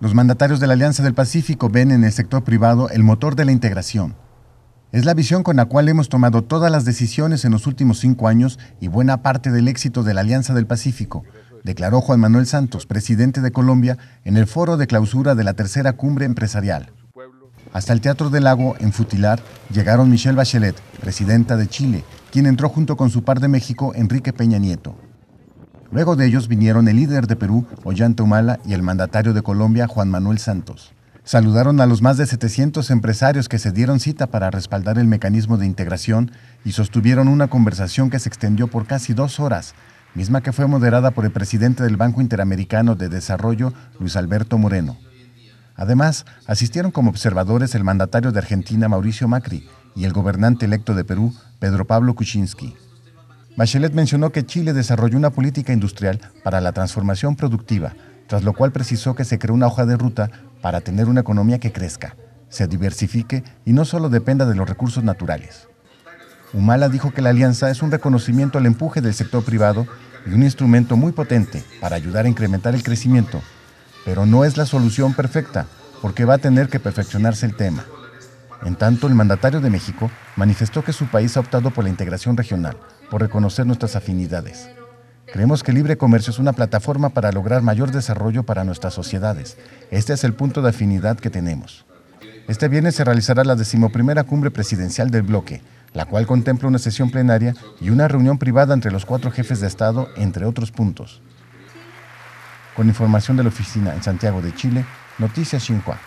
Los mandatarios de la Alianza del Pacífico ven en el sector privado el motor de la integración. Es la visión con la cual hemos tomado todas las decisiones en los últimos cinco años y buena parte del éxito de la Alianza del Pacífico, declaró Juan Manuel Santos, presidente de Colombia, en el foro de clausura de la tercera cumbre empresarial. Hasta el Teatro del Lago, en Futilar, llegaron Michelle Bachelet, presidenta de Chile, quien entró junto con su par de México, Enrique Peña Nieto. Luego de ellos vinieron el líder de Perú, Ollanta Humala, y el mandatario de Colombia, Juan Manuel Santos. Saludaron a los más de 700 empresarios que se dieron cita para respaldar el mecanismo de integración y sostuvieron una conversación que se extendió por casi dos horas, misma que fue moderada por el presidente del Banco Interamericano de Desarrollo, Luis Alberto Moreno. Además, asistieron como observadores el mandatario de Argentina, Mauricio Macri, y el gobernante electo de Perú, Pedro Pablo Kuczynski. Bachelet mencionó que Chile desarrolló una política industrial para la transformación productiva, tras lo cual precisó que se creó una hoja de ruta para tener una economía que crezca, se diversifique y no solo dependa de los recursos naturales. Humala dijo que la alianza es un reconocimiento al empuje del sector privado y un instrumento muy potente para ayudar a incrementar el crecimiento, pero no es la solución perfecta, porque va a tener que perfeccionarse el tema. En tanto, el mandatario de México manifestó que su país ha optado por la integración regional, por reconocer nuestras afinidades. Creemos que el libre comercio es una plataforma para lograr mayor desarrollo para nuestras sociedades. Este es el punto de afinidad que tenemos. Este viernes se realizará la decimoprimera cumbre presidencial del bloque, la cual contempla una sesión plenaria y una reunión privada entre los cuatro jefes de Estado, entre otros puntos. Con información de la oficina en Santiago de Chile, Noticias Xinhua.